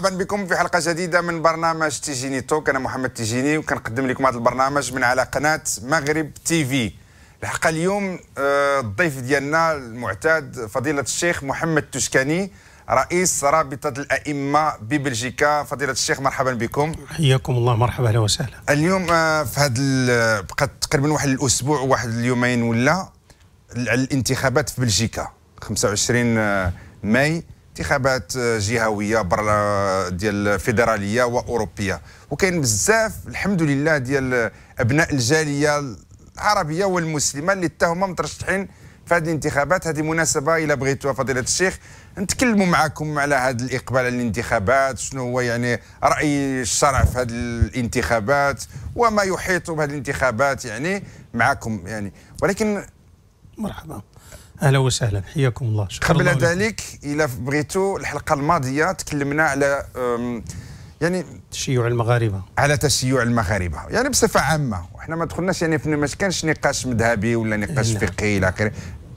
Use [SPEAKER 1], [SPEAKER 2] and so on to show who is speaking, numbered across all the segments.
[SPEAKER 1] مرحبا بكم في حلقه جديده من برنامج تيجيني توك انا محمد تيجيني وكنقدم لكم هذا البرنامج من على قناه مغرب تي في الحلقه اليوم آه، الضيف ديالنا المعتاد فضيله الشيخ محمد تشكاني رئيس رابطه الائمه ببلجيكا فضيله الشيخ مرحبا بكم
[SPEAKER 2] حياكم الله مرحبا اهلا وسهلا
[SPEAKER 1] اليوم آه، في هذا بقى تقريبا واحد الاسبوع واحد اليومين ولا الانتخابات في بلجيكا 25 آه، ماي انتخابات جهويه برا ديال فيدراليه واوروبيه وكاين بزاف الحمد لله ديال ابناء الجاليه العربيه والمسلمه اللي حتى هما مترشحين في هذه الانتخابات هذه مناسبه الا بغيتوها فضيله الشيخ نتكلموا معكم على هذا الاقبال على الانتخابات شنو هو يعني راي الشرع في هذه الانتخابات وما يحيط بهذه الانتخابات يعني معكم يعني ولكن
[SPEAKER 2] مرحبا اهلا وسهلا حياكم الله شكرا قبل ذلك
[SPEAKER 1] الى بغيتو الحلقه الماضيه تكلمنا على يعني تشيع المغاربه على تشيع المغاربه يعني بصفه عامه وحنا ما دخلناش يعني ما كانش نقاش مذهبي ولا نقاش نعم. فقهي الى اخره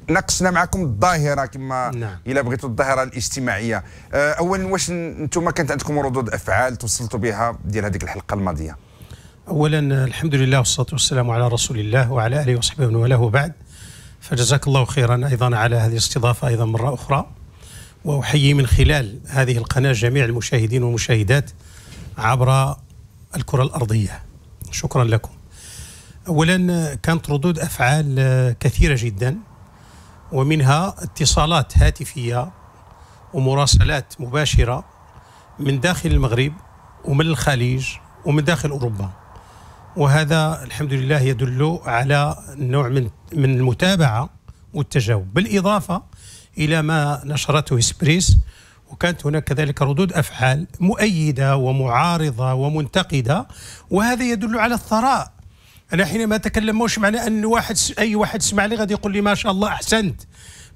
[SPEAKER 1] ناقشنا معكم الظاهره كما نعم. الى بغيتوا الظاهره الاجتماعيه أه، اولا واش انتم كانت عندكم ردود افعال توصلتوا بها ديال هذيك الحلقه الماضيه
[SPEAKER 2] اولا الحمد لله والصلاه والسلام على رسول الله وعلى اله وصحبه ومن والاه وبعد فجزاك الله خيرا أيضا على هذه الاستضافة أيضا مرة أخرى وأحيي من خلال هذه القناة جميع المشاهدين والمشاهدات عبر الكرة الأرضية شكرا لكم أولا كانت ردود أفعال كثيرة جدا ومنها اتصالات هاتفية ومراسلات مباشرة من داخل المغرب ومن الخليج ومن داخل أوروبا وهذا الحمد لله يدل على نوع من من المتابعه والتجاوب بالاضافه الى ما نشرته اسبريس وكانت هناك كذلك ردود افعال مؤيده ومعارضه ومنتقده وهذا يدل على الثراء انا حينما اتكلم مش معنى ان واحد اي واحد سمع لي غادي يقول لي ما شاء الله احسنت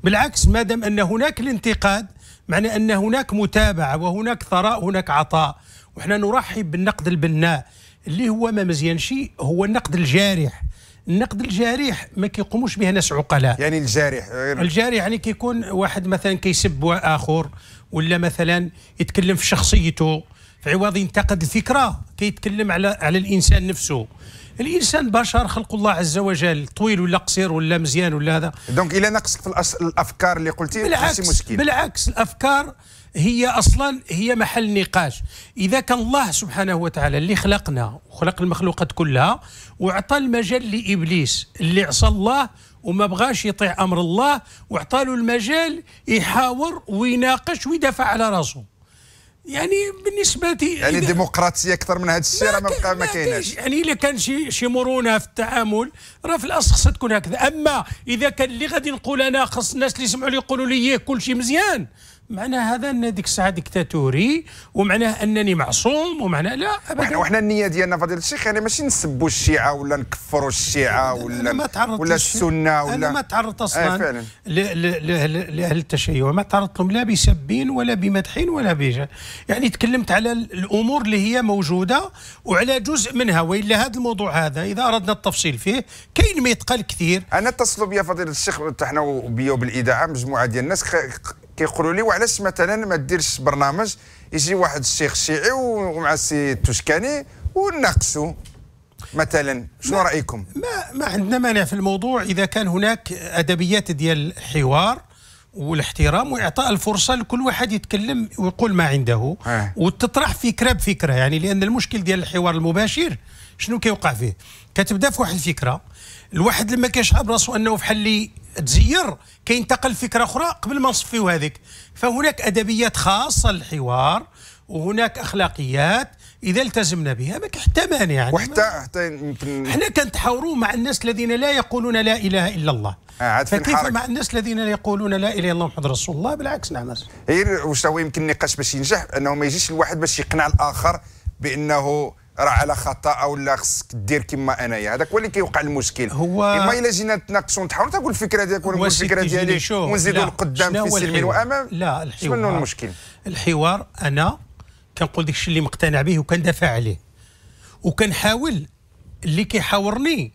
[SPEAKER 2] بالعكس ما دام ان هناك الانتقاد معنى ان هناك متابعه وهناك ثراء هناك عطاء وحنا نرحب بالنقد البناء اللي هو ما مزيانش هو النقد الجارح النقد الجارح ما كيقوموش به ناس عقلاء يعني الجارح الجارح يعني كيكون واحد مثلا كيسب اخر ولا مثلا يتكلم في شخصيته في عوض ينتقد الفكره كيتكلم على على الانسان نفسه الانسان بشر خلق الله عز وجل طويل ولا قصير ولا مزيان ولا هذا دونك الا نقصك في الافكار اللي قلتي بالعكس مشكل بالعكس الافكار هي اصلا هي محل نقاش اذا كان الله سبحانه وتعالى اللي خلقنا وخلق المخلوقات كلها وعطى المجال لابليس اللي عصى الله وما بغاش يطيع امر الله وعطى له المجال يحاور ويناقش ويدافع على راسه يعني بالنسبه يعني
[SPEAKER 1] ديمقراطيه اكثر من هذا الشيء ما ما كايناش
[SPEAKER 2] يعني الا كان شي شي مرونه في التعامل راه في الاصل خصها تكون هكذا اما اذا كان اللي غادي نقول انا خص الناس اللي يسمعوا لي يقولوا لي إيه، كل شيء مزيان معناه هذا ان ديك الساعه ديكتاتوري ومعناه انني معصوم ومعناه لا ابدا وحنا النيه ديالنا فضيله الشيخ يعني ماشي نسبوا
[SPEAKER 1] الشيعه ولا نكفروا الشيعه ولا ما ولا السنه ولا انا ما تعرضت آه، اصلا آه
[SPEAKER 2] لاهل التشيع ما تعرضت لهم لا بسبين ولا بمدح ولا بجا يعني تكلمت على الامور اللي هي موجوده وعلى جزء منها والا هذا الموضوع هذا اذا اردنا التفصيل فيه كاين ما يتقال كثير انا اتصلوا بيا فضيله الشيخ حنا بيا
[SPEAKER 1] وبالاذاعه مجموعه ديال الناس كيقولوا لي وعلاش مثلا ما ديرش برنامج يجي واحد الشيخ شيعي ومع السي توشكاني ونناقشوا مثلا شنو رايكم
[SPEAKER 2] ما ما عندنا مانع في الموضوع اذا كان هناك ادبيات ديال الحوار والاحترام واعطاء الفرصه لكل واحد يتكلم ويقول ما عنده آه. وتطرح فكره بفكره يعني لان المشكل ديال الحوار المباشر شنو كيوقع فيه كتبدا في واحد الفكره الواحد لما كيشعر براسو انه بحال اللي تزير كينتقل فكره اخرى قبل ما نصفيو هذيك فهناك ادبيات خاصه للحوار وهناك اخلاقيات اذا التزمنا بها ما حتى مانع يعني وحتى حتى حنا كنتحاوروا مع الناس الذين لا يقولون لا اله الا الله
[SPEAKER 1] آه، عاد فكيف مع الناس الذين لا يقولون لا اله
[SPEAKER 2] الا الله محمد رسول الله بالعكس نعم
[SPEAKER 1] غير واش هو يمكن النقاش باش ينجح انه ما يجيش الواحد باش يقنع الاخر بانه راه على خطا او لا خصك دير كما انايا هذاك هو اللي كيوقع المشكل هو اما الا جينا نتناقشوا ونتحاوروا تقول الفكره ديالك ولا الفكره ديالي ونزيدوا لقدام في سلم وامام
[SPEAKER 2] لا الحوار شنو المشكل الحوار انا كنقول الشيء اللي مقتنع به وكندافع عليه وكنحاول اللي كيحاورني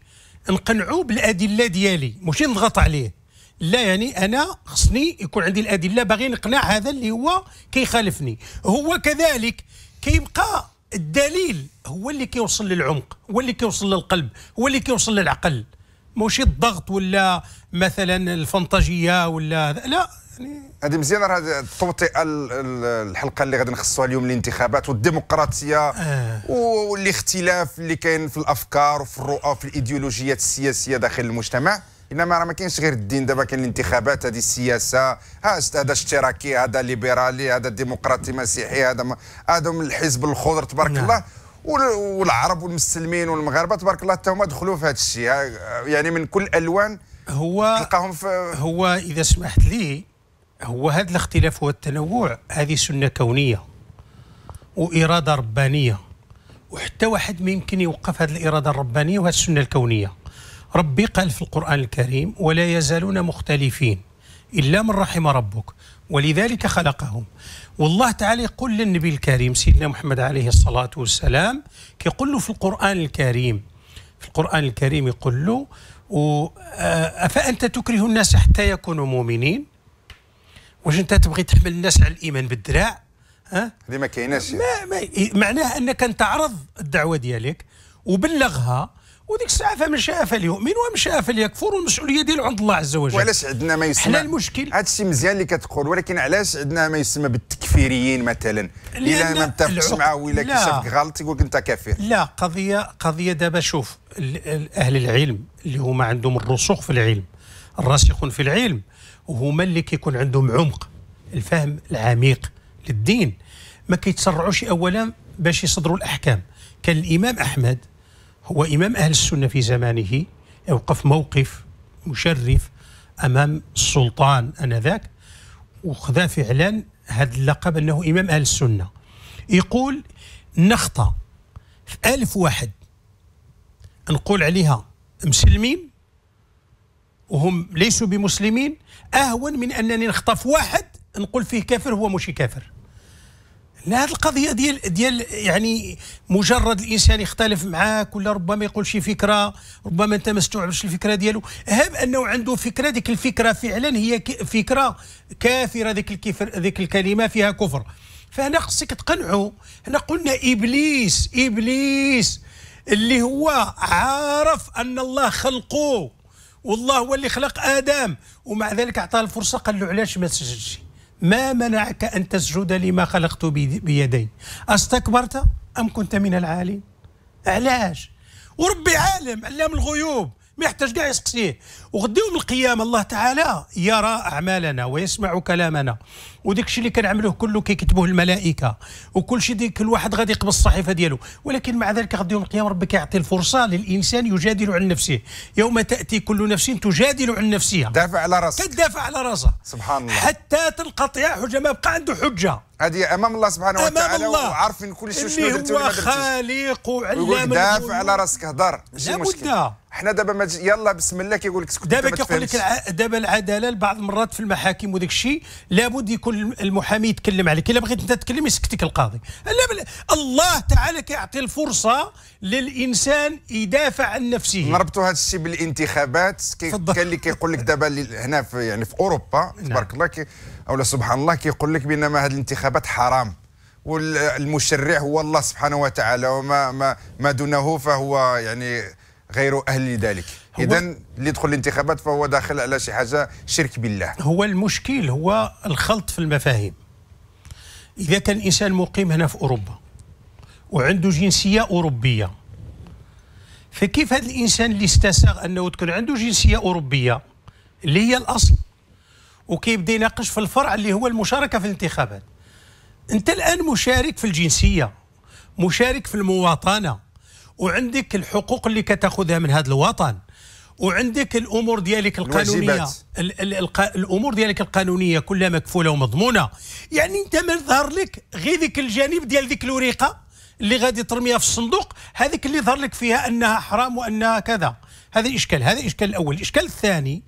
[SPEAKER 2] نقنعو بالادله ديالي ماشي نضغط عليه لا يعني انا خصني يكون عندي الادله باغي نقنع هذا اللي هو كيخالفني هو كذلك كيبقى الدليل هو اللي كيوصل للعمق هو اللي كيوصل للقلب هو اللي كيوصل للعقل ماشي الضغط ولا مثلا الفنتاجيه ولا لا
[SPEAKER 1] يعني هذه مزيانه راه توطئ الحلقه اللي غادي نخصوها اليوم الانتخابات والديمقراطيه آه. والاختلاف اللي كاين في الافكار وفي الرؤى وفي الايديولوجيات السياسيه داخل المجتمع انما راه ما كاينش غير الدين دابا كاين الانتخابات هذه السياسه هذا اشتراكي هذا ليبرالي هذا ديمقراطي مسيحي هذا ما... هذا من الحزب الخضر تبارك نعم. الله والعرب والمسلمين والمغاربه تبارك الله
[SPEAKER 2] حتى هما دخلوا في هذا الشيء يعني من كل الالوان هو تلقاهم في هو اذا سمحت لي هو هذا الاختلاف والتنوع هذه سنه كونيه واراده ربانيه وحتى واحد ما يمكن يوقف هذه الاراده الربانيه وهذه السنه الكونيه ربي قال في القرآن الكريم ولا يزالون مختلفين إلا من رحم ربك ولذلك خلقهم والله تعالى يقول للنبي الكريم سيدنا محمد عليه الصلاة والسلام كيقول له في القرآن الكريم في القرآن الكريم يقول له آه، أفأنت تكره الناس حتى يكونوا مؤمنين واش أنت تبغي تحمل الناس على الإيمان بالدراع ها هذه ما كايناش معناه أنك أنت عرض الدعوة ديالك وبلغها وديك الساعه فمن شاء فليؤمن ومن شاء فليكفر والمسؤوليه ديالو عند الله عز وجل وعلاش عندنا ما يسمى حنا
[SPEAKER 1] المشكل هذا الشيء مزيان اللي كتقول ولكن علاش عندنا ما يسمى بالتكفيريين مثلا الا ما متفقش معاه ولا كيشافك غلط يقول لك انت كافر
[SPEAKER 2] لا قضيه قضيه دابا شوف اهل العلم اللي هما عندهم الرسوخ في العلم الراسخون في العلم وهما اللي كيكون عندهم عمق الفهم العميق للدين ما كيتسرعوش اولا باش يصدروا الاحكام كان الامام احمد هو إمام أهل السنة في زمانه يوقف موقف مشرف أمام السلطان أنذاك وخذا فعلا هذا اللقب أنه إمام أهل السنة يقول نخطة في ألف واحد نقول عليها مسلمين وهم ليسوا بمسلمين أهون من أنني نخطف واحد نقول فيه كافر هو مش كافر لا هذه القضيه ديال ديال يعني مجرد الانسان يختلف معاك ولا ربما يقول شي فكره ربما انت ما استوعبش الفكره ديالو اهم انه عنده فكره ديك الفكره فعلا هي فكره كافره ذيك الكفر ذيك الكلمه فيها كفر فهنا خصك تقنعه هنا قلنا ابليس ابليس اللي هو عارف ان الله خلقه والله هو اللي خلق ادم ومع ذلك اعطاه الفرصه قال له علاش ما تسجدش ما منعك أن تسجد لما خلقت بيدي أستكبرت أم كنت من العالين علاش وربي عالم علام الغيوب ما يحتاج كاع يسقسيه وغد يوم القيامه الله تعالى يرى اعمالنا ويسمع كلامنا وداك الشيء اللي كنعملوه كله كيكتبوه الملائكه وكل شيء ديك الواحد غادي يقبل الصحيفه ديالو ولكن مع ذلك غد يوم القيامه ربي كيعطي الفرصه للانسان يجادل عن نفسه يوم تاتي كل نفس تجادل عن نفسها دافع على راسها كتدافع على راسها سبحان الله حتى تنقطع حجه ما بقى عنده حجه هذه امام الله سبحانه وتعالى أمام الله وعارفين كل شيء شنو درتي هو
[SPEAKER 1] خالق وعلام دافع على راسك هضر ماشي مشكل حنا دابا ما يلا بسم الله كيقول لك دابا كيقول لك
[SPEAKER 2] دابا العداله لبعض المرات في المحاكم وداك الشيء لابد يكون المحامي يتكلم عليك الا بغيت انت تتكلم يسكتك القاضي بل... الله تعالى كيعطي الفرصه للانسان يدافع
[SPEAKER 1] عن نفسه نربطوا هذا الشيء بالانتخابات كي كان اللي كيقول لك دابا هنا في يعني في اوروبا نعم. تبارك الله كي او سبحان الله كيقول لك بان هذه الانتخابات حرام والمشرع هو الله سبحانه وتعالى وما ما, ما دونه فهو يعني غير أهل لذلك إذا اللي يدخل الانتخابات فهو داخل على شي حاجة شرك بالله
[SPEAKER 2] هو المشكل هو الخلط في المفاهيم إذا كان الإنسان مقيم هنا في أوروبا وعنده جنسية أوروبية فكيف هذا الإنسان اللي استساغ أنه تكون عنده جنسية أوروبية اللي هي الأصل وكيبدا يناقش في الفرع اللي هو المشاركة في الانتخابات أنت الآن مشارك في الجنسية مشارك في المواطنة وعندك الحقوق اللي كتاخذها من هذا الوطن وعندك الامور ديالك القانونيه الـ الـ الـ الامور ديالك القانونيه كلها مكفوله ومضمونه يعني انت ما ظهر لك غير ذيك الجانب ديال ذيك الوريقه اللي غادي ترميها في الصندوق هذيك اللي ظهر لك فيها انها حرام وانها كذا هذا الاشكال هذا الاشكال الاول الاشكال الثاني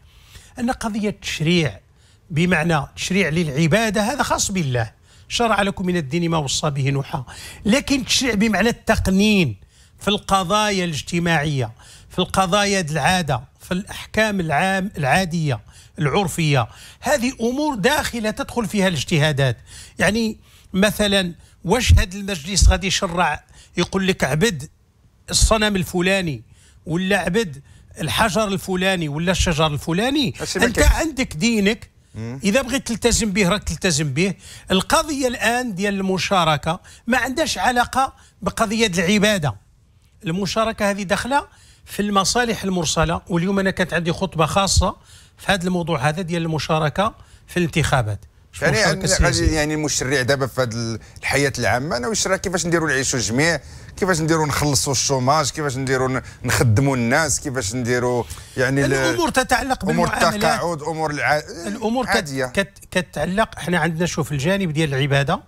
[SPEAKER 2] ان قضيه التشريع بمعنى تشريع للعباده هذا خاص بالله شرع لكم من الدين ما وصى به نوحا لكن تشريع بمعنى التقنين في القضايا الاجتماعية في القضايا العادة في الأحكام العام العادية العرفية هذه أمور داخلة تدخل فيها الاجتهادات يعني مثلا واش هذا المجلس غادي يشرع يقول لك عبد الصنم الفلاني ولا عبد الحجر الفلاني ولا الشجر الفلاني انت عندك دينك اذا بغيت تلتزم به راك تلتزم به القضيه الان ديال المشاركه ما عندهاش علاقه بقضيه العباده المشاركه هذه داخله في المصالح المرسله واليوم انا كانت عندي خطبه خاصه في هذا الموضوع هذا ديال المشاركه في الانتخابات يعني يعني,
[SPEAKER 1] يعني المشرع دابا في هذه الحياه العامه انا واش راه كيفاش نديروا العيش الجميع كيفاش نديروا نخلصوا الشوماج كيفاش نديروا نخدموا الناس كيفاش نديروا يعني الامور
[SPEAKER 2] تتعلق بالمعاملات امور التقاعد امور الع... الامور عادية. كت... كتعلق حنا عندنا شوف الجانب ديال العباده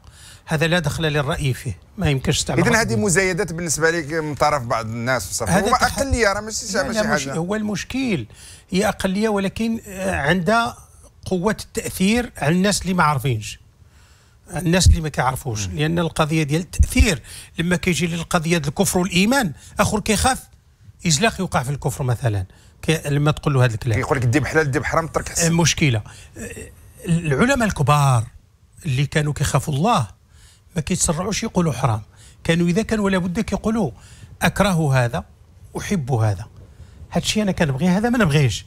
[SPEAKER 2] هذا لا دخل للراي فيه ما يمكنش تعمل اذا هذه
[SPEAKER 1] مزايدات بالنسبه لك من طرف بعض الناس وصافي هذا هو اقليه راه ماشي ماشي حاجه هو
[SPEAKER 2] المشكل هي اقليه ولكن آه، عندها قوه التاثير على الناس اللي ما عارفينش الناس اللي ما كيعرفوش لان القضيه ديال التاثير لما كيجي للقضيه ديال الكفر والايمان اخر كيخاف يزلق يوقع في الكفر مثلا لما تقول له هذا الكلام يقول لك دي حلال دي حرام ترك آه، مشكله آه، العلماء الكبار اللي كانوا كيخافوا الله ما كيتسرعوش يقولوا حرام كانوا اذا كان ولا بد كيقولوا اكره هذا احب هذا هادشي انا كنبغي هذا ما نبغيش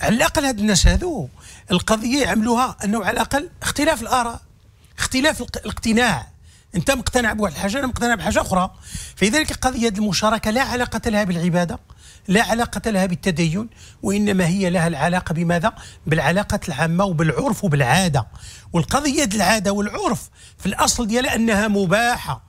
[SPEAKER 2] على الاقل هاد الناس هادو القضيه يعملوها انه على الاقل اختلاف الاراء اختلاف الاقتناع انت مقتنع بواحد الحاجه انا مقتنع بحاجه اخرى فلذلك قضيه المشاركه لا علاقه لها بالعباده لا علاقة لها بالتدين وإنما هي لها العلاقة بماذا؟ بالعلاقة العامة وبالعرف وبالعادة والقضية العادة والعرف في الأصل ديالها أنها مباحة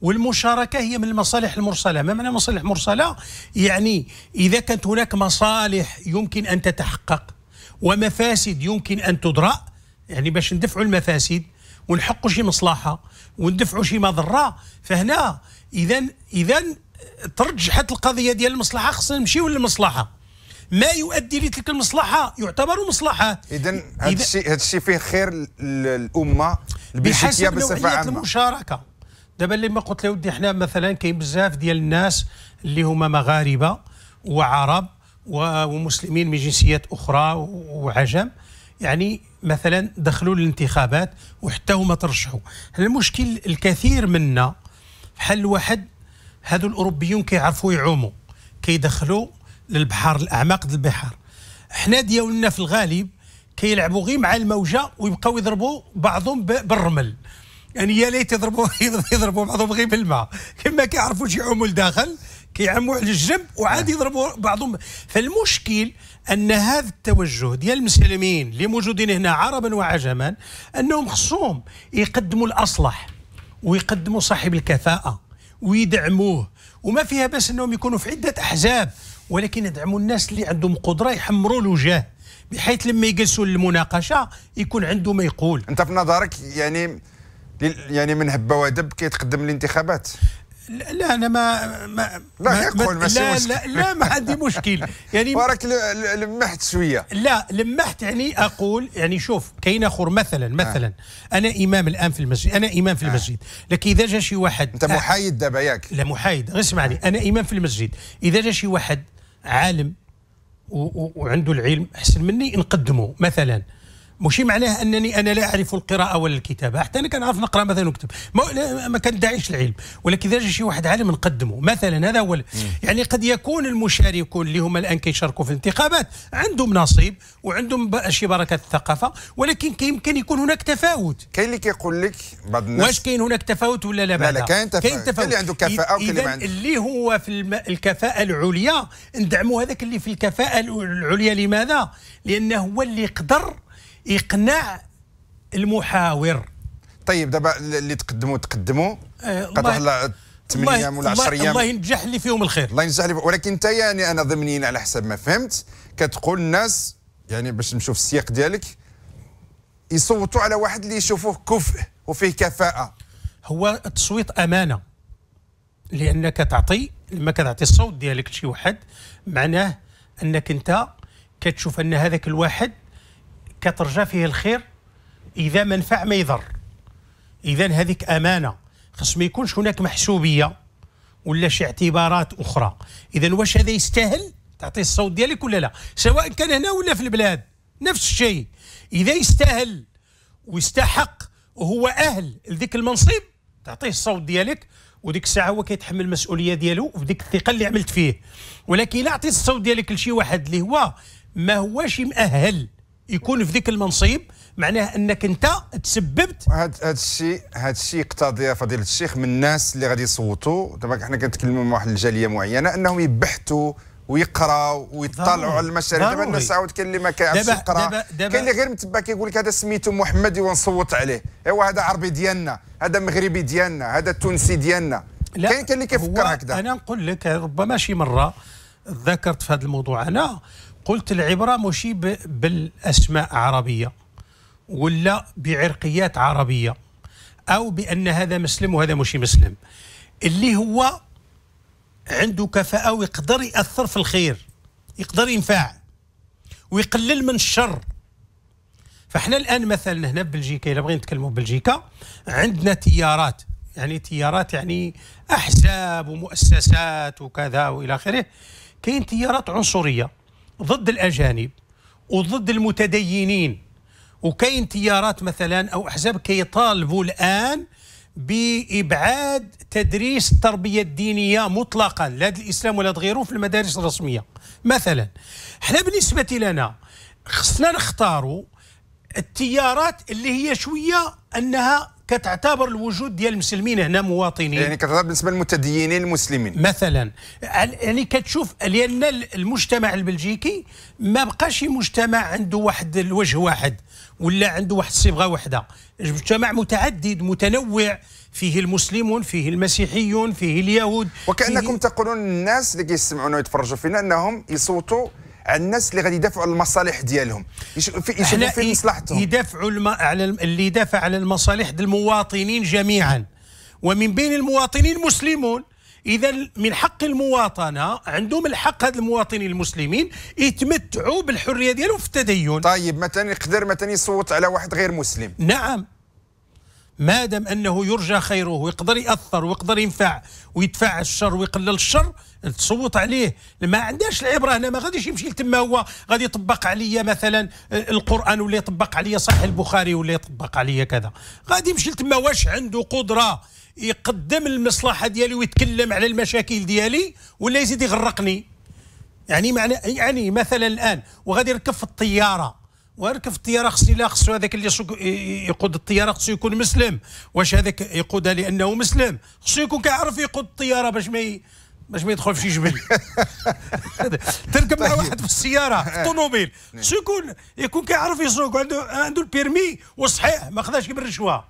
[SPEAKER 2] والمشاركة هي من المصالح المرسلة ما معنى مصالح مرسلة؟ يعني إذا كانت هناك مصالح يمكن أن تتحقق ومفاسد يمكن أن تدرأ يعني باش ندفعوا المفاسد ونحقوا شي مصلحة وندفعوا شي مضرة فهنا إذا إذا ترجحت القضيه ديال المصلحه خصنا نمشيو للمصلحه ما يؤدي لتلك المصلحه يعتبر مصلحه اذا هذا الشيء
[SPEAKER 1] هذا الشيء فيه خير للامه بحسب بصفه عامه
[SPEAKER 2] المشاركه دابا اللي ما قلت لي ودي حنا مثلا كاين بزاف ديال الناس اللي هما مغاربه وعرب ومسلمين من جنسيات اخرى وعجم يعني مثلا دخلوا للانتخابات وحتى هما ترشحوا المشكل الكثير منا بحال واحد هذو الاوروبيون كيعرفوا يعوموا كيدخلوا للبحر الاعماق ديال البحار حنا ديالنا في الغالب كيلعبوا غير مع الموجه ويبقاو يضربوا بعضهم بالرمل يعني يا ليت يضربوا يضربوا بعضهم غير بالماء كما كيعرفوش يعوموا لداخل كيعموا على الجنب وعاد نعم. يضربوا بعضهم فالمشكل ان هذا التوجه ديال المسلمين اللي موجودين هنا عربا وعجما انهم خصهم يقدموا الاصلح ويقدموا صاحب الكفاءه ويدعموه وما فيها بس انهم يكونوا في عده احزاب ولكن يدعموا الناس اللي عندهم قدره يحمروا الوجه بحيث لما يجلسوا للمناقشه يكون عنده ما يقول انت في نظرك يعني يعني من هبه ودب
[SPEAKER 1] كيتقدم الانتخابات
[SPEAKER 2] لا, انا
[SPEAKER 1] ما ما ما يكون ما لا, لا لا ما
[SPEAKER 2] عندي مشكل يعني وراك لمحت شويه لا لمحت يعني اقول يعني شوف كاين اخر مثلا آه. مثلا آه. انا امام الان في المسجد انا امام في آه. المسجد آه. لكن اذا جا شي واحد انت آه. محايد دابا ياك لا محايد غير اسمعني انا امام في المسجد اذا جا شي واحد عالم وعنده العلم احسن مني نقدمه مثلا ماشي معناه انني انا لا اعرف القراءه ولا الكتابه حتى انا كنعرف نقرا مثلا ونكتب ما, ما كندعيش العلم ولكن اذا جا شي واحد عالم نقدمه مثلا هذا هو يعني قد يكون المشاركون اللي هما الان كيشاركوا في الانتخابات عندهم نصيب وعندهم شي بركه الثقافه ولكن كيمكن يكون هناك تفاوت كاين اللي كيقول لك بعض الناس واش كاين هناك تفاوت ولا لا لا لا كاين تفاوت كاين تفاوت اللي عنده كفاءه وكاين اللي ما عندوش اللي هو في الكفاءه العليا ندعموا هذاك اللي في الكفاءه العليا لماذا لانه هو اللي قدر اقناع المحاور طيب دابا اللي تقدموا تقدموا قد واحد 8 ايام ولا 10 ايام الله
[SPEAKER 1] ينجح اللي فيهم الخير الله ينجح لي ولكن انت يعني انا ضمنيا على حسب ما فهمت كتقول الناس يعني باش نشوف السياق ديالك
[SPEAKER 2] يصوتوا على واحد اللي يشوفوه كفء وفيه كفاءه هو التصويت امانه لانك تعطي لما كتعطي الصوت ديالك لشي واحد معناه انك انت كتشوف ان هذاك الواحد كترجى فيه الخير اذا ما نفع ما يضر اذا هذيك امانه خص ما يكونش هناك محسوبيه ولا شي اعتبارات اخرى اذا واش هذا يستاهل تعطيه الصوت ديالك ولا لا سواء كان هنا ولا في البلاد نفس الشيء اذا يستاهل ويستحق وهو اهل لذيك المنصب تعطيه الصوت ديالك وديك الساعه هو كيتحمل المسؤوليه ديالو وديك الثقه اللي عملت فيه ولكن الا عطيت الصوت ديالك لشي واحد اللي هو ما هوش مأهل يكون في ذيك المنصيب معناه انك انت تسببت
[SPEAKER 1] هذا الشيء هذا الشيء يقتضي فضيله الشيخ من الناس اللي غادي يصوتوا دابا حنا كنتكلموا مع واحد الجاليه معينه انهم يبحثوا ويقراوا ويطلعوا على المشاريع دابا الناس عاود كاين
[SPEAKER 2] اللي ما كيعرفش يقرا كاين اللي
[SPEAKER 1] غير متبع كيقول لك هذا سميتو محمدي ونصوت عليه ايوا هذا عربي ديالنا هذا مغربي ديالنا
[SPEAKER 2] هذا تونسي ديالنا كاين كاين اللي كيفكر هكذا انا نقول لك ربما شي مره ذكرت في هذا الموضوع انا قلت العبرة ماشي بالأسماء عربية ولا بعرقيات عربية أو بأن هذا مسلم وهذا ماشي مسلم اللي هو عنده كفاءة ويقدر يأثر في الخير يقدر ينفع ويقلل من الشر فاحنا الان مثلا هنا ببلجيكا الا بغينا نتكلموا ببلجيكا عندنا تيارات يعني تيارات يعني احزاب ومؤسسات وكذا والى اخره كاين تيارات عنصريه ضد الأجانب وضد المتدينين وكاين تيارات مثلا أو أحزاب كيطالبوا الآن بإبعاد تدريس التربية الدينية مطلقا لا الإسلام ولا غيره في المدارس الرسمية مثلا احنا بالنسبة لنا خصنا نختاروا التيارات اللي هي شوية أنها كتعتبر الوجود ديال المسلمين هنا مواطنين يعني كتعتبر بالنسبه للمتدينين المسلمين مثلا يعني كتشوف لان المجتمع البلجيكي ما بقاش مجتمع عنده واحد الوجه واحد ولا عنده واحد الصبغه واحده مجتمع متعدد متنوع فيه المسلمون فيه المسيحيون فيه اليهود وكانكم
[SPEAKER 1] فيه تقولون الناس اللي كيسمعونا ويتفرجوا فينا انهم يصوتوا على الناس اللي غادي يدافعوا على المصالح ديالهم يشوفوا في
[SPEAKER 2] مصلحتهم يدافعوا الم... على اللي يدافع على المصالح المواطنين جميعا ومن بين المواطنين المسلمون اذا من حق المواطنه عندهم الحق هاد المواطنين المسلمين يتمتعوا بالحريه ديالهم في التدين طيب مثلا يقدر مثلا
[SPEAKER 1] يصوت على واحد غير مسلم
[SPEAKER 2] نعم ما دام انه يرجى خيره ويقدر ياثر ويقدر ينفع ويدفع الشر ويقلل الشر تصوت عليه ما عندهاش العبره هنا ما غاديش يمشي لتما هو غادي يطبق عليا مثلا آه، القران ولا يطبق عليا صحيح البخاري ولا يطبق عليا كذا غادي يمشي لتما واش عنده قدره يقدم المصلحه ديالي ويتكلم على المشاكل ديالي ولا يزيد يغرقني يعني معنى يعني مثلا الان وغادي يركب في الطياره واركب الطياره خصني لا خصو هذاك اللي يقود الطياره خصو يكون مسلم واش هذاك يقودها لانه مسلم خصو يكون كيعرف يقود الطياره باش ما ي... باش ما يدخل في شي جبل تركب مع طيب. واحد في السياره في الطوموبيل نعم. خصو يكون يكون كيعرف يسوق عنده عنده البيرمي وصحيح ما خداش بالرشوه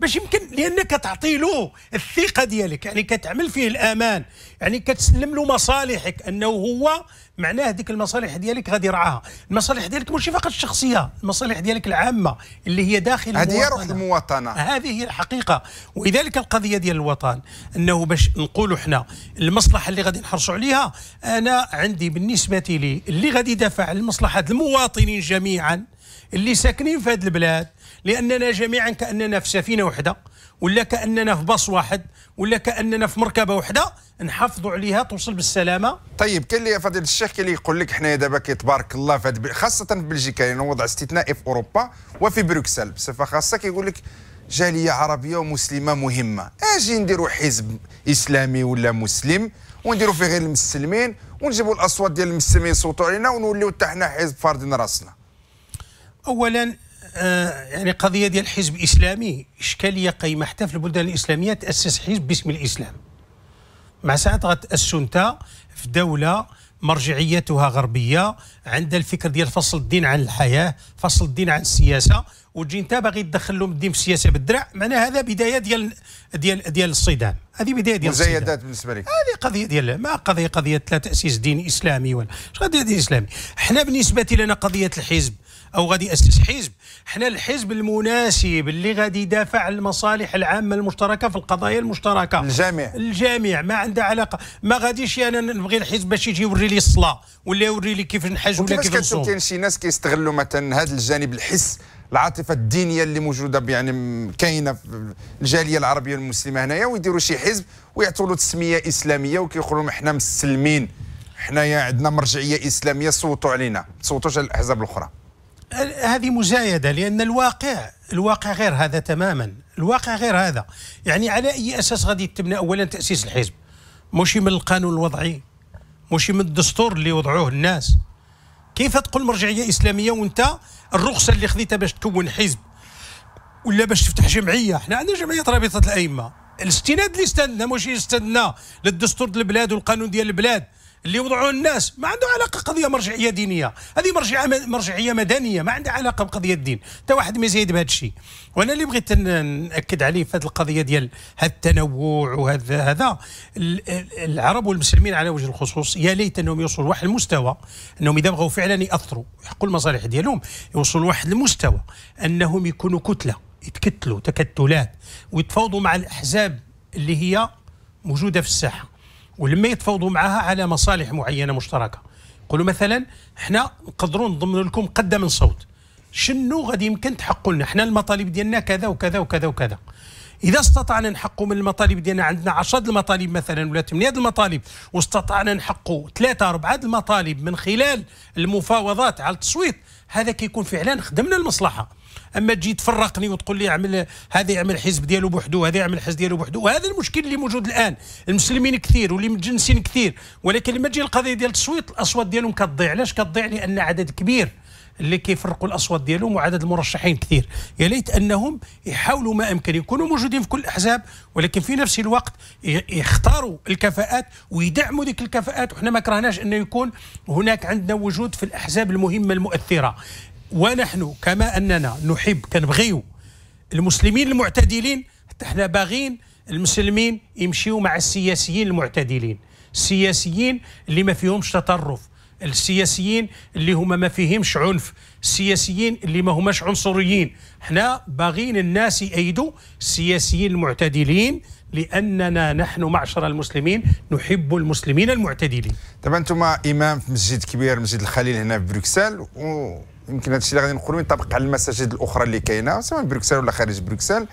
[SPEAKER 2] باش يمكن لانك تعطي له الثقه ديالك يعني كتعمل فيه الامان يعني كتسلم له مصالحك انه هو معناه ديك المصالح ديالك غادي يرعاها المصالح ديالك ماشي فقط الشخصيه المصالح ديالك العامه اللي هي داخل هذه هي روح المواطنه هذه هي الحقيقه ولذلك القضيه ديال الوطن انه باش نقولوا حنا المصلحه اللي غادي نحرصوا عليها انا عندي بالنسبه لي اللي غادي يدافع على مصلحه المواطنين جميعا اللي ساكنين في هذه البلاد لأننا جميعا كأننا في سفينة واحدة ولا كأننا في باص واحد ولا كأننا في مركبة واحدة نحافظوا عليها توصل بالسلامة طيب
[SPEAKER 1] كاين اللي فضيلة الشيخ كاين اللي يقول لك حنايا دابا تبارك الله في خاصة في بلجيكا لأنه يعني وضع استثنائي في أوروبا وفي بروكسل بصفة خاصة كيقول لك جالية عربية ومسلمة مهمة اجي نديروا حزب إسلامي ولا مسلم ونديروا فيه غير المسلمين ونجيبوا الأصوات ديال المسلمين يصوتوا علينا ونوليو حتى حنا حزب فاردين راسنا
[SPEAKER 2] أولا آه، يعني قضيه ديال حزب اسلامي اشكاليه قايمه حتى في البلدان الاسلاميه تاسس حزب باسم الاسلام مع ساعات غتاسسو انت في دوله مرجعيتها غربيه عندها الفكر ديال فصل الدين عن الحياه فصل الدين عن السياسه وتجي انت باغي تدخل لهم الدين في السياسه بالدرع معناها هذا بدايه ديال ديال ديال الصدام هذه بدايه ديال مزايدات بالنسبه لك هذه قضيه ديال ما قضيه قضيه لا تاسيس دين اسلامي ولا قضيه دين اسلامي حنا بالنسبه لنا قضيه الحزب او غادي ياسس حزب حنا الحزب المناسب اللي غادي يدافع عن المصالح العامه المشتركه في القضايا المشتركه الجميع الجميع ما عندها علاقه ما غاديش انا يعني نبغي الحزب باش يجي يوري لي الصلاه ولا يوري لي كيف نحج ولا كيف نصوم كاين
[SPEAKER 1] شي ناس كيستغلوا مثلا هذا الجانب الحس العاطفه الدينيه اللي موجوده يعني كاينه في الجاليه العربيه المسلمه هنايا ويديروا شي حزب ويعطوا له تسميه اسلاميه وكيقولوا احنا مسلمين حنايا عندنا مرجعيه اسلاميه صوتوا علينا صوتوا على الاحزاب الاخرى
[SPEAKER 2] هذه مزايدة لأن الواقع الواقع غير هذا تماما الواقع غير هذا يعني على أي أساس غادي تبنى أولا تأسيس الحزب مش من القانون الوضعي مش من الدستور اللي وضعوه الناس كيف تقول مرجعية إسلامية وانت الرخصة اللي خذيتها باش تكون حزب ولا باش تفتح جمعية احنا عندنا جمعية رابطة الأئمة الاستناد اللي استندنا ماشي استندنا للدستور ديال البلاد والقانون ديال البلاد اللي وضعوا الناس ما عنده علاقه قضيه مرجعيه دينيه هذه مرجعيه مرجعيه مدنيه ما عندها علاقه بقضيه الدين حتى واحد ما يزيد بهذا الشيء وانا اللي بغيت ناكد عليه في هذه القضيه ديال هذا التنوع وهذا هذا العرب والمسلمين على وجه الخصوص يا ليت انهم يوصلوا لواحد المستوى انهم اذا بغوا فعلا ياثروا يحقوا المصالح ديالهم يوصلوا لواحد المستوى انهم يكونوا كتله يتكتلوا تكتلات ويتفاوضوا مع الاحزاب اللي هي موجوده في الساحه ولما يتفاوضوا معها على مصالح معينه مشتركه يقولوا مثلا احنا نقدروا نضمن لكم قد من صوت شنو غادي يمكن تحقوا لنا احنا المطالب ديالنا كذا وكذا وكذا وكذا اذا استطعنا نحقوا من المطالب ديالنا عندنا 10 المطالب مثلا ولا 8 المطالب واستطعنا نحقوا 3 4 المطالب من خلال المفاوضات على التصويت هذا كيكون فعلا خدمنا المصلحه اما تجي تفرقني وتقول لي اعمل هذا يعمل حزب ديالو بوحدو هذا يعمل حزب ديالو بوحدو وهذا المشكل اللي موجود الان المسلمين كثير واللي متجنسين كثير ولكن لما تجي القضيه ديال التصويت الاصوات ديالهم كتضيع علاش كتضيع لان عدد كبير اللي كيفرقوا الاصوات ديالهم وعدد المرشحين كثير يا ليت انهم يحاولوا ما امكن يكونوا موجودين في كل الاحزاب ولكن في نفس الوقت يختاروا الكفاءات ويدعموا ذيك الكفاءات وحنا ما كرهناش انه يكون هناك عندنا وجود في الاحزاب المهمه المؤثره ونحن كما اننا نحب كنبغيو المسلمين المعتدلين حتى حنا باغيين المسلمين يمشيو مع السياسيين المعتدلين السياسيين اللي ما فيهمش تطرف السياسيين اللي هما ما فيهمش عنف السياسيين اللي ما هماش عنصريين حنا باغيين الناس يأيدوا السياسيين المعتدلين لاننا نحن معشر المسلمين نحب المسلمين المعتدلين طبعا انتم
[SPEAKER 1] امام في مسجد كبير مسجد الخليل هنا في بروكسل و... يمكن هذا الشيء اللي غادي نقولوا ينطبق على المساجد الاخرى اللي كاينه سواء بروكسل ولا خارج بروكسل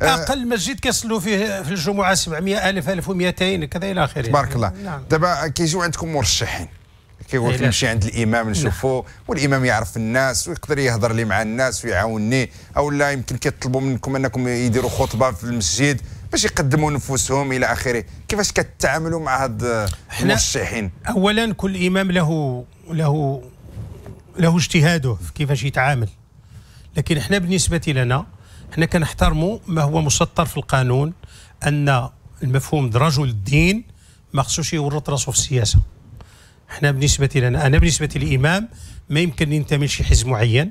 [SPEAKER 1] آه، اقل مسجد كيصلوا فيه في الجمعه 700 الف 1200 كذا الى اخره تبارك الله نعم. دابا كيجيو عندكم مرشحين كيقول لك نمشي عند الامام نشوفو والامام يعرف الناس ويقدر يهضر لي مع الناس ويعاونني او لا يمكن كيطلبوا منكم انكم يديروا خطبه في المسجد باش يقدموا نفوسهم الى اخره كيفاش كتعاملوا مع هاد المرشحين
[SPEAKER 2] اولا كل امام له له له اجتهاده في كيفاش يتعامل لكن احنا بالنسبه لنا احنا كنحترموا ما هو مسطر في القانون ان المفهوم رجل الدين ما خصوش يورط راسو في السياسه احنا بالنسبه لنا انا بالنسبه للامام ما يمكن ينتمي لشي حزب معين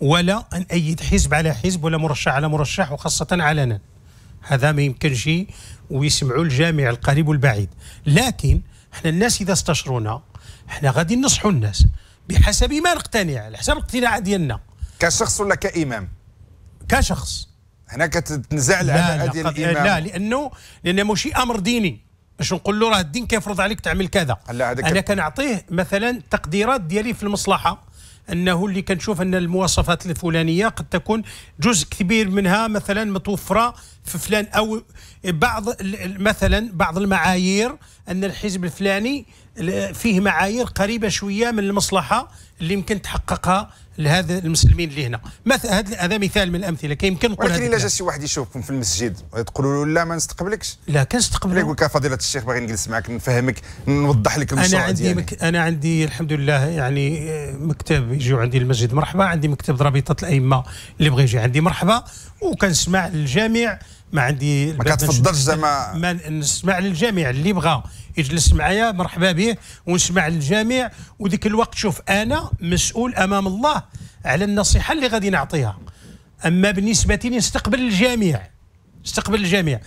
[SPEAKER 2] ولا ان ايد حزب على حزب ولا مرشح على مرشح وخاصه علنا هذا ما يمكنش ويسمعوا الجامع القريب والبعيد لكن احنا الناس اذا استشرونا احنا غادي ننصحوا الناس بحسب ما نقتنع على حسب الاقتناع ديالنا كشخص ولا كامام كشخص هنا كتنزع على ديال الامام لا لانه لانه ماشي امر ديني باش نقول له راه الدين كيفرض عليك تعمل كذا انا كنعطيه مثلا التقديرات ديالي في المصلحه انه اللي كنشوف ان المواصفات الفلانيه قد تكون جزء كبير منها مثلا متوفره في فلان او بعض مثلا بعض المعايير ان الحزب الفلاني فيه معايير قريبه شويه من المصلحه اللي يمكن تحققها لهذا المسلمين اللي هنا مثلا هذا مثال من الامثله كيمكن نقول ولكن الا جا شي
[SPEAKER 1] واحد يشوفكم في المسجد تقولوا له لا ما نستقبلكش لا كنستقبلك يقول لك فضيله الشيخ باغي نجلس معك نفهمك نوضح لك المشروع انا عندي يعني. مك...
[SPEAKER 2] انا عندي الحمد لله يعني مكتب يجيو عندي المسجد مرحبا عندي مكتب رابطه الائمه اللي بغى يجي عندي مرحبا وكنسمع للجميع ما عندي ما كتفضلش زعما ما نسمع للجميع اللي بغى يجلس معايا مرحبا به ونسمع للجميع وذيك الوقت شوف انا مسؤول امام الله على النصيحه اللي غادي نعطيها اما بالنسبه لي نستقبل الجميع استقبل الجميع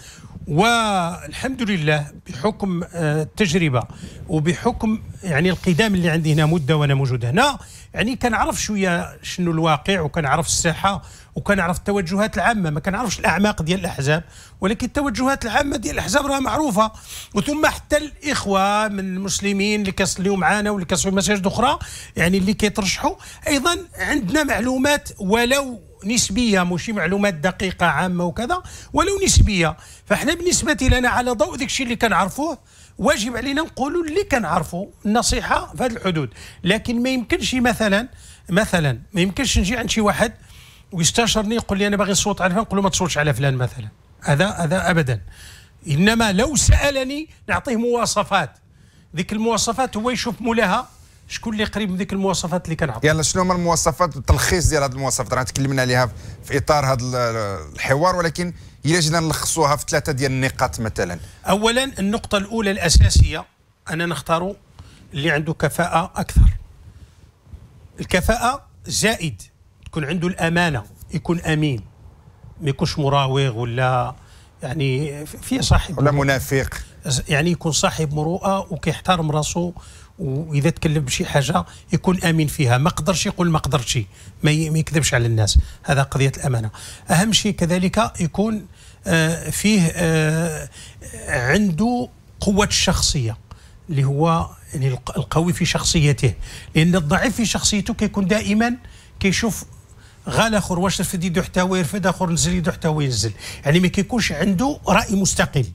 [SPEAKER 2] والحمد لله بحكم آه، التجربه وبحكم يعني القدام اللي عندي هنا مده وانا موجود هنا يعني كنعرف شويه شنو الواقع وكنعرف الساحه وكنعرف التوجهات العامه ما كنعرفش الاعماق ديال الاحزاب ولكن التوجهات العامه ديال الاحزاب راه معروفه وثم حتى الاخوه من المسلمين اللي كيصليو معنا واللي كيصليو مساجد اخرى يعني اللي كيترشحوا ايضا عندنا معلومات ولو نسبيه ماشي معلومات دقيقه عامه وكذا ولو نسبيه فاحنا بالنسبه لنا على ضوء داك الشيء اللي كنعرفوه واجب علينا نقولوا اللي كنعرفوا النصيحه في هذه الحدود لكن ما يمكنش مثلا مثلا ما يمكنش نجي عند شي واحد ويستشرني يقول لي انا باغي نصوت على فلان نقول له ما تصوتش على فلان مثلا هذا هذا ابدا انما لو سالني نعطيه مواصفات ذيك المواصفات هو يشوف مولاها شكون اللي قريب من ذيك المواصفات اللي كنعطي
[SPEAKER 1] يلا شنو هما المواصفات التلخيص ديال هذه المواصفات راه تكلمنا عليها في اطار هذا الحوار ولكن الا جينا نلخصوها في ثلاثه ديال النقاط مثلا
[SPEAKER 2] اولا النقطه الاولى الاساسيه انا نختار اللي عنده كفاءه اكثر الكفاءه زائد يكون عنده الامانه يكون امين ما يكونش مراوغ ولا يعني في صاحب ولا منافق يعني يكون صاحب مروءه وكيحترم راسو واذا تكلم بشي حاجه يكون امين فيها ما قدرش يقول ما قدرتش ما يكذبش على الناس هذا قضيه الامانه اهم شيء كذلك يكون آه، فيه آه، عنده قوه الشخصيه اللي هو يعني القوي في شخصيته لان الضعيف في شخصيته كيكون دائما كيشوف غال اخر واش رفد يدو حتى هو يرفد اخر نزل يدو حتى هو ينزل يعني ما كيكونش عنده راي مستقل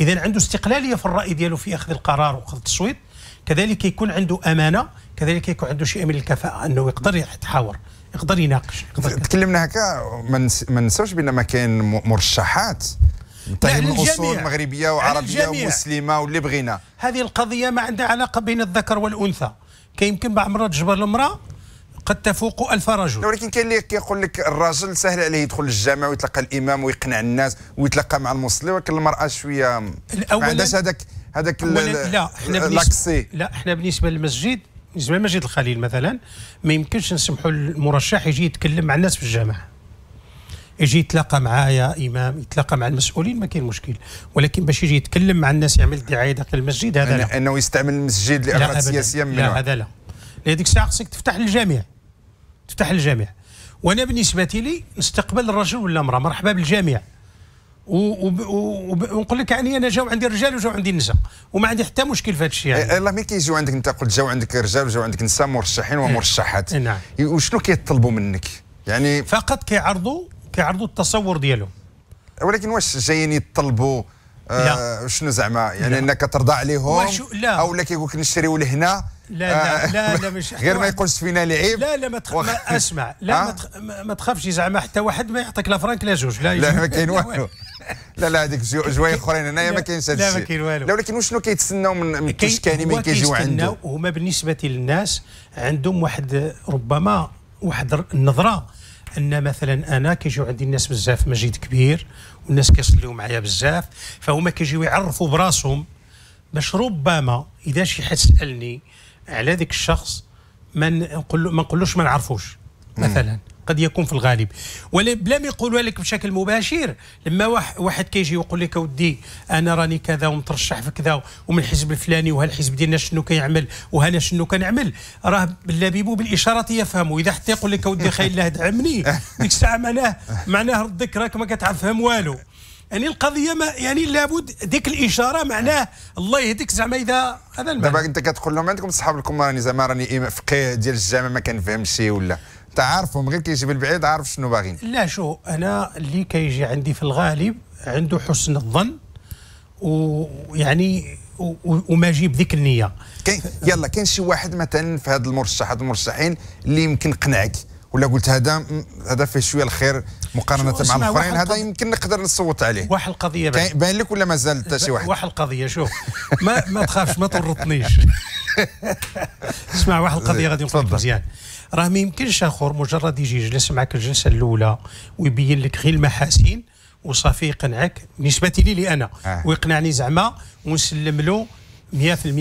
[SPEAKER 2] اذا عنده استقلاليه في الراي ديالو في اخذ القرار واخذ التصويت كذلك يكون عنده امانه كذلك يكون عنده شيء من الكفاءه انه يقدر يتحاور يقدر يناقش
[SPEAKER 1] تكلمنا هكا ما نساوش بان ما كاين مرشحات طيب من اصول مغربيه وعربيه ومسلمه واللي بغينا
[SPEAKER 2] هذه القضيه ما عندها علاقه بين الذكر والانثى كيمكن بعض المرات تجبر المراه قد تفوق ألف رجل ولكن كاين اللي كيقول
[SPEAKER 1] لك الراجل سهل عليه يدخل للجامع ويتلقى الامام ويقنع الناس ويتلقى مع المصلي ولكن المراه شويه ما عندهاش هذاك هذاك لا احنا بالنسبه
[SPEAKER 2] لا احنا بالنسبه للمسجد بالنسبه لمسجد الخليل مثلا ما يمكنش نسمحوا للمرشح يجي يتكلم مع الناس في الجامع يجي يتلاقى معايا امام يتلاقى مع المسؤولين ما كاين مشكل ولكن باش يجي يتكلم مع الناس يعمل دعايه داخل المسجد هذا لا
[SPEAKER 1] انه يستعمل المسجد لاغراض سياسيه لا هذا
[SPEAKER 2] لا لهذيك الساعه خصك تفتح للجميع تفتح للجميع وانا بالنسبه لي نستقبل الرجل ولا المراه مرحبا بالجميع ونقول لك يعني انا جاو عندي رجال وجاو عندي نساء وما عندي حتى مشكل في هذا الشيء يعني إيه، لا مين كيجيو عندك انت قلت
[SPEAKER 1] جاو عندك رجال وجاو عندك نساء مرشحين إيه. ومرشحات إيه، نعم وشنو كيطلبوا منك؟ يعني فقط كيعرضوا كيعرضوا التصور ديالهم ولكن واش جايين يطلبوا آه شنو زعما يعني لا. انك ترضى عليهم لا. او لا كيقول لك نشريو لهنا آه. لا لا لا مش غير ما
[SPEAKER 2] يقولش فينا لعيب لا لا ما, تخ... ما اسمع لا آه؟ ما, تخ... ما تخافش زعما حتى واحد ما يعطيك لا فرانك لا جوج لا لا ما كاين والو لا لا هذيك جوايع اخرين هنايا ما كاينش هذا لا ما كاين والو
[SPEAKER 1] ولكن شنو كيتسناو من التشكاني من كيجيو عنده
[SPEAKER 2] هما بالنسبه للناس عندهم واحد ربما واحد النظره ان مثلا انا كيجيو عندي الناس بزاف مجيد كبير والناس كيصليو معايا بزاف فهما كيجيو يعرفوا براسهم باش ربما اذا شي حد سالني على ذاك الشخص ما نقول ما نقولوش ما نعرفوش مثلا قد يكون في الغالب ولا بلا ما يقولوا لك بشكل مباشر لما واحد كيجي يقول لك ودي انا راني كذا ومترشح في كذا ومن الحزب الفلاني وهالحزب ديالنا شنو كيعمل وهنا شنو كنعمل راه باللبيب بالاشارات يفهموا اذا حتى يقول لك ودي خاي الله دعمني ديك الساعه معناه معناه ردك راك ما كتعرف والو يعني القضيه ما يعني لابد ديك الاشاره معناه الله يهديك زعما اذا هذا المعنى دابا انت كتقول لهم عندكم صحاب
[SPEAKER 1] لكم راني زعما راني فقيه ديال الجامع ما كنفهمش شي ولا انت عارفهم غير كيجي بالبعيد
[SPEAKER 2] عارف شنو باغيين لا شو انا اللي كيجي عندي في الغالب عنده حسن الظن ويعني وما جي بذيك النيه كاين يلا كاين
[SPEAKER 1] شي واحد مثلا في هذا المرشح هذا المرشحين اللي يمكن قنعك ولا قلت هذا هذا فيه شويه الخير مقارنه مع الاخرين هذا يمكن نقدر نصوت عليه واحد القضيه باين لك
[SPEAKER 2] ولا مازال حتى شي واحد واحد القضيه شوف ما ما تخافش ما تورطنيش اسمع واحد القضيه غادي نقول مزيان راه ما يمكنش اخر مجرد يجي يجلس معك الجلسه الاولى ويبين لك غير المحاسن وصافي يقنعك بالنسبه لي لي انا آه. ويقنعني زعما ونسلم له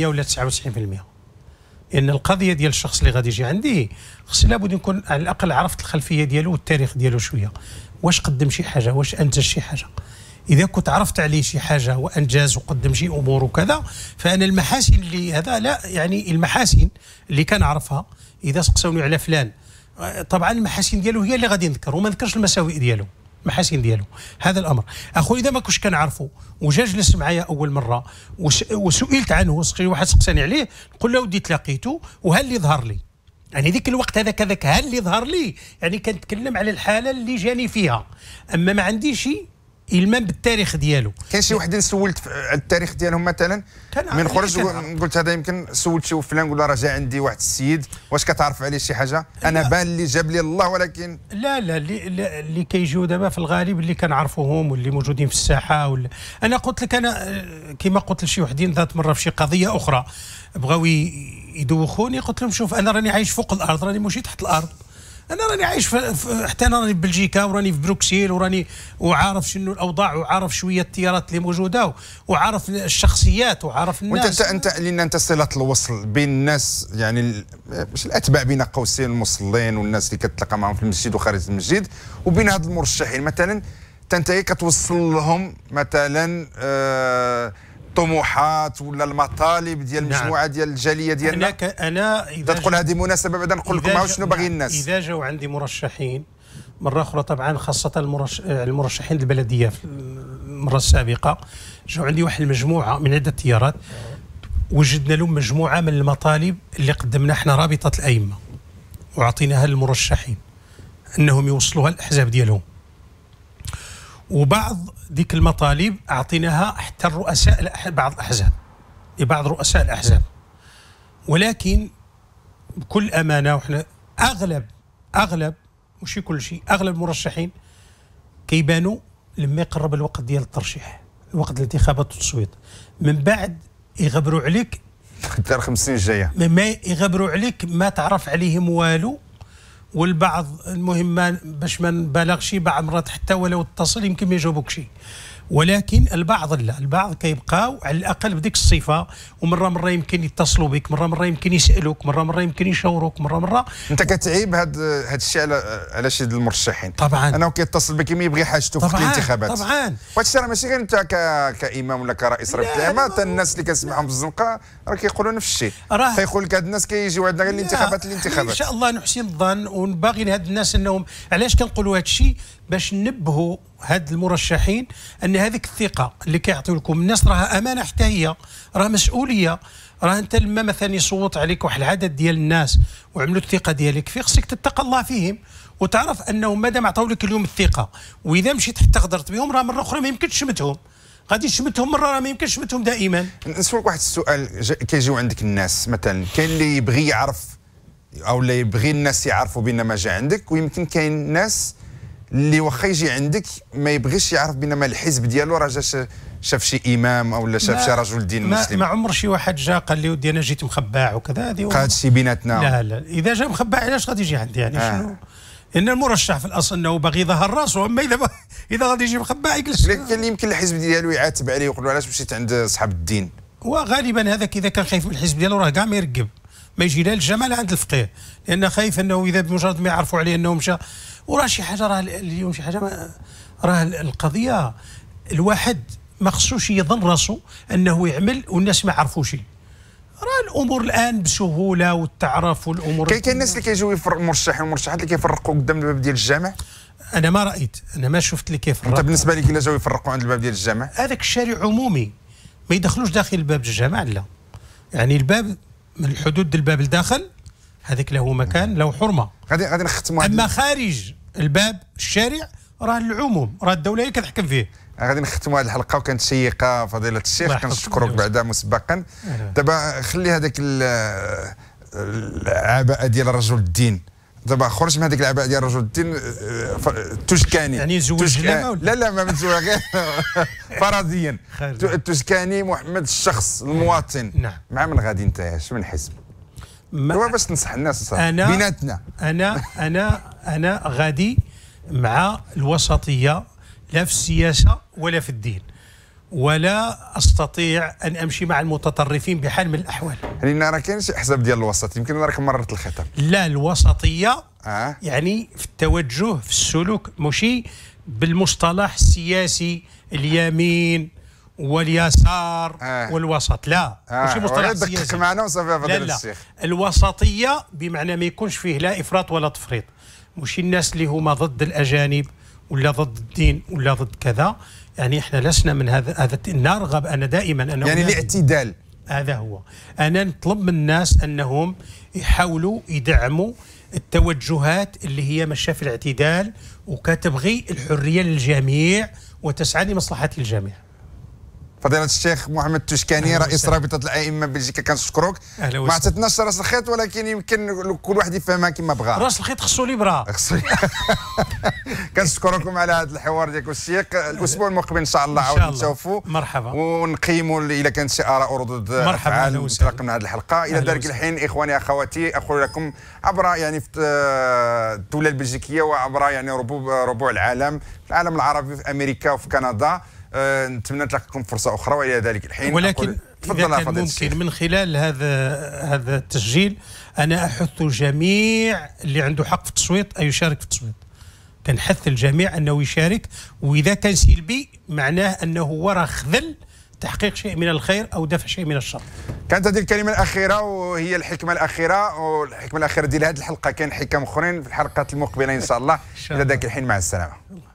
[SPEAKER 2] 100% ولا 99% لان القضيه ديال الشخص اللي غادي يجي عندي خصني لابد نكون على الاقل عرفت الخلفيه ديالو والتاريخ ديالو شويه واش قدم شي حاجه واش انجز شي حاجه اذا كنت عرفت عليه شي حاجه وانجاز وقدم شي امور وكذا فانا المحاسن اللي هذا لا يعني المحاسن اللي كنعرفها اذا سقسوني على فلان طبعا المحاسن ديالو هي اللي غادي نذكر وما نذكرش المساوئ ديالو المحاسن ديالو هذا الامر اخويا اذا ما كنتش كنعرفو وجا جلس معايا اول مره وسئلت عنه واحد سقساني عليه نقول له ودي تلاقيته وهل اللي ظهر لي يعني ذيك الوقت هذاك هذاك ها اللي ظهر لي يعني كنتكلم على الحاله اللي جاني فيها اما ما عنديش المام بالتاريخ ديالو كاين شي
[SPEAKER 1] وحدين سولت التاريخ ديالهم مثلا من خرج قلت هذا يمكن سولت شي فلان ولا راه جا عندي واحد السيد واش كتعرف عليه شي حاجه انا بان اللي جاب لي الله ولكن
[SPEAKER 2] لا لا اللي, اللي كيجيو دابا في الغالب اللي كنعرفوهم واللي موجودين في الساحه ولا انا قلت لك انا آه، كما قلت لشي وحدين ذات مره في شي قضيه اخرى بغاو يدوخوني قلت لهم شوف انا راني عايش فوق الارض راني ماشي تحت الارض انا راني عايش في حتى انا راني في بلجيكا وراني في بروكسيل وراني وعارف شنو الاوضاع وعارف شويه التيارات اللي موجوده وعارف الشخصيات وعارف الناس وانت
[SPEAKER 1] انت لان انت صله الوصل بين الناس يعني مش الاتباع بين قوسين المصلين والناس اللي كتلقى معهم في المسجد وخارج المسجد وبين هاد المرشحين مثلا انت إيه كتوصل لهم مثلا آه الطموحات ولا المطالب ديال نعم. ديال الجاليه ديالنا انا انا اذا تقول هذه
[SPEAKER 2] مناسبه بعدا نقول لكم شنو باغي نعم. الناس اذا جاوا عندي مرشحين مره اخرى طبعا خاصه المرش... المرشحين البلديه في المره السابقه جاوا عندي واحد المجموعه من عده تيارات وجدنا لهم مجموعه من المطالب اللي قدمنا احنا رابطه الائمه وعطيناها للمرشحين انهم يوصلوها للاحزاب ديالهم وبعض ديك المطالب اعطيناها حتى الرؤساء بعض الاحزاب لبعض رؤساء الاحزاب ولكن بكل امانه وحنا اغلب اغلب مش كل شيء اغلب المرشحين كيبانوا لما يقرب الوقت ديال الترشيح الوقت الانتخابات والتصويت من بعد يغبروا عليك
[SPEAKER 1] الخمس سنين الجايه
[SPEAKER 2] ما يغبروا عليك ما تعرف عليهم والو والبعض المهم باش ما نبالغش بعض مرات حتى ولو اتصل يمكن ما يجاوبوكش ولكن البعض لا البعض كيبقاو على الاقل بديك الصفه ومره مره يمكن يتصلوا بك مره مره يمكن يسالوك مره مره يمكن يشاوروك مره مره
[SPEAKER 1] انت كتعيب هاد هاد الشيء على على شي المرشحين طبعا انه كيتصل بك ما يبغي حاجته في الانتخابات طبعا طبعا وهادشي راه ماشي غير انت ك... كامام ولا كرئيس رابطه الاعمال الناس اللي كنسمعهم في الزنقه راه كيقولوا نفس الشيء كيقول لك هاد الناس كيجيو عندنا غير الانتخابات الانتخابات ان شاء
[SPEAKER 2] الله نحسن الظن ونباغي لهاد الناس انهم علاش كنقولوا هاد الشيء باش نبهوا هاد المرشحين ان هذيك الثقه اللي كيعطيو لكم الناس راها امانه حتى هي راه مسؤوليه راه انت لما مثلا يصوت عليك واحد العدد ديال الناس وعملوا الثقه ديالك في خصك تتقى الله فيهم وتعرف انهم مادام عطاو لك اليوم الثقه واذا مشيت حتى غدرت بهم راه مره اخرى ما يمكنش تشمتهم غادي تشمتهم مره راه ما يمكنش تشمتهم دائما
[SPEAKER 1] نسولك واحد السؤال كيجيو عندك الناس مثلا كاين اللي يبغي يعرف او اللي يبغي الناس يعرفوا بان ما جا عندك ويمكن كاين ناس اللي واخا يجي عندك ما يبغيش يعرف بينما الحزب ديالو راه جا شاف شي امام ولا شاف شي رجل دين مسلم
[SPEAKER 2] ما عمر شي واحد جا قال لي ودي انا جيت مخباع وكذا هذه قاد شي بيناتنا لا لا اذا جا مخباع علاش غادي يجي عندي يعني آه. شنو ان المرشح في الاصل انه باغي يظهر راسه اما اذا اذا غادي يجي مخباع يجلس لكن يمكن الحزب ديالو يعاتب عليه
[SPEAKER 1] ويقول له علاش مشيت عند اصحاب الدين
[SPEAKER 2] وغالبا هذاك اذا كان خايف من الحزب ديالو راه كاع ما يرقب ما يجي لا الجمال عند الفقيه لان خايف انه اذا بمجرد ما يعرفوا عليه انه مشى وراه شي حاجه راه اليوم شي حاجه راه القضيه الواحد ما خصوش يظن راسو انه يعمل والناس ما عرفوش راه الامور الان بسهوله والتعرف والامور كاين كاين الناس اللي
[SPEAKER 1] كيجيو يفرقوا المرشحين والمرشحات اللي كيفرقوا قدام الباب ديال الجامع
[SPEAKER 2] انا ما رايت انا ما شفت اللي كيفرقوا انت بالنسبه
[SPEAKER 1] لك الا جاو يفرقوا عند الباب ديال الجامع
[SPEAKER 2] هذاك الشارع عمومي ما يدخلوش داخل الباب ديال الجامع لا يعني الباب من الحدود الباب الداخل هذاك له مكان له حرمه غادي غادي نختموا اما خارج الباب الشارع راه العموم راه الدوله هي كتحكم فيه غادي نختموا هذه الحلقه وكانت شيقه
[SPEAKER 1] فضيله الشيخ كنشكرك بعدا مسبقا دابا خلي هذاك العباءه ديال رجل الدين دابا خرج من هذيك العباءه ديال رجل الدين التوشكاني يعني زوج لا لا ما متزوج غير فرضيا التوشكاني محمد الشخص المواطن نعم مع من غادي انت من حزب
[SPEAKER 2] هو باش تنصح الناس صح. انا بيناتنا انا انا انا غادي مع الوسطيه لا في السياسه ولا في الدين ولا استطيع ان امشي مع المتطرفين بحال من الاحوال
[SPEAKER 1] يعني راه كاين شي حساب ديال الوسط يمكن راك مررت الخطاب
[SPEAKER 2] لا الوسطيه آه. يعني في التوجه في السلوك ماشي بالمصطلح السياسي اليمين واليسار آه. والوسط لا آه. ماشي مصطلح سياسي معنا وصافي لا لا الشيخ. الوسطيه بمعنى ما يكونش فيه لا افراط ولا تفريط مش الناس اللي هما ضد الأجانب ولا ضد الدين ولا ضد كذا يعني احنا لسنا من هذا هذا نرغب انا دائما انا يعني الاعتدال هذا هو انا نطلب من الناس انهم يحاولوا يدعموا التوجهات اللي هي ماشيه في الاعتدال وكتبغي الحريه للجميع وتسعى لمصلحه الجميع
[SPEAKER 1] فضيلة الشيخ محمد التشكاني رئيس رابطة
[SPEAKER 2] الأئمة بلجيكا كنشكروك ما عطيتناش راس
[SPEAKER 1] الخيط ولكن يمكن كل واحد يفهمها كما بغى راس الخيط خصو ليبرا خصو كنشكركم على هذا الحوار ديالك الشيخ الأسبوع المقبل إن شاء الله عاود نتشوفوا مرحبا ونقيموا إذا كانت شي آراء وردود مرحبا أهلا وسهلا من هذه الحلقة إلى ذلك الحين إخواني أخواتي أقول لكم عبر يعني آه، الدولة البلجيكية وعبر يعني ربوع العالم في العالم العربي في أمريكا وفي كندا آه، نتمنى نتلاقيكم فرصه اخرى والى ذلك الحين ولكن تفضل كان ممكن
[SPEAKER 2] من خلال هذا هذا التسجيل انا احث جميع اللي عنده حق في التصويت ان يشارك في التصويت كنحث الجميع انه يشارك واذا كان سلبي معناه انه راه خذل تحقيق شيء من الخير او دفع شيء من الشر كانت هذه الكلمه الاخيره وهي الحكمه
[SPEAKER 1] الاخيره والحكمه الاخيره ديال هذه الحلقه كاين حكم اخرين في الحلقات المقبله ان شاء الله الى ذاك الحين مع السلامه